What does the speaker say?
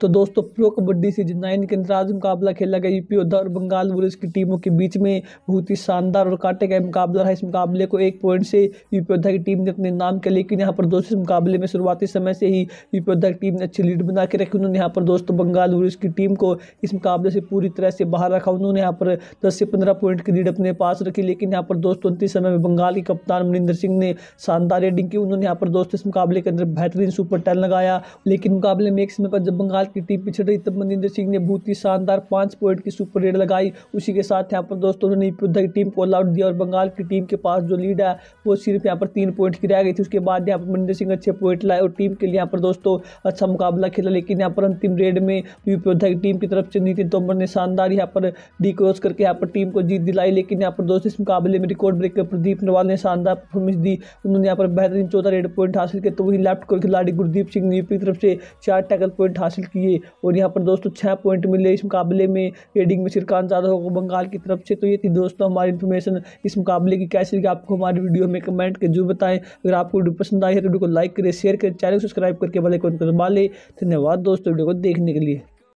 तो दोस्तों pro kabaddi season nine के आज मुकाबला खेला गया यूपी योद्धा और बंगाल बुलेस की टीमों के बीच में बहुत ही शानदार और काटे गए मुकाबला रहा इस मुकाबले को एक पॉइंट से यूपी योद्धा की टीम ने अपने नाम किया लेकिन यहाँ पर दोस्तों मुकाबले में शुरुआती समय से ही यूपी योद्धा की टीम ने अच्छी लीड बना के रखी उन्होंने यहाँ पर दोस्तों बंगाल बुलेस की टीम को इस मुकाबले से पूरी तरह से बाहर रखा उन्होंने यहाँ पर दस से पंद्रह पॉइंट की लीड अपने पास रखी लेकिन यहाँ पर दोस्तों अंतिम समय में बंगाल के कप्तान मनिंदर सिंह ने शानदार रेडिंग की उन्होंने यहाँ पर दोस्तों इस मुकाबले के अंदर बेहतरीन सुपर टैल लगाया लेकिन मुकाबले में एक समय पर जब बंगाल की टीम पिछड़ रही तब मनिंदर सिंह ने बहुत ही शानदार पांच पॉइंट की सुपर रेड लगाई उसी के साथ यहाँ पर दोस्तों उन्होंने योद्धा की टीम को ऑल आउट दिया और बंगाल की टीम के पास जो लीड है वो सिर्फ यहाँ पर तीन पॉइंट की रह गई थी उसके बाद यहाँ पर मनिंदर सिंह अच्छे पॉइंट लाए और टीम के लिए यहाँ पर दोस्तों अच्छा मुकाबला खेला लेकिन यहाँ पर अंतिम रेड में यूपी योद्धा की टीम की तरफ से नीतिन तोमर ने शानदार यहाँ पर डी क्रॉस करके यहाँ पर टीम को जीत दिलाई लेकिन यहाँ पर दोस्तों इस मुकाबले में रिकॉर्ड ब्रेकर प्रदीप नवाल ने शानदार परफॉर्मेंस दी उन्होंने यहाँ पर बेहतरीन चौदह रेड पॉइंट हासिल किया तो वही लेफ्ट कोर खिलाड़ी गुरदीप सिंह ने यूपी की तरफ से चार टैकल पॉइंट हासिल किया किए और यहाँ पर दोस्तों छः पॉइंट मिले इस मुकाबले में एडिंग में श्रीकांत यादव को बंगाल की तरफ से तो ये थी दोस्तों हमारी इन्फॉर्मेशन इस मुकाबले की कैसे लगी आपको हमारी वीडियो में कमेंट कर जो बताएं अगर आपको वीडियो पसंद आई है तो वीडियो को लाइक करें शेयर करें चैनल सब्सक्राइब करके वाले कौन दबा लें धन्यवाद दोस्तों वीडियो को देखने के लिए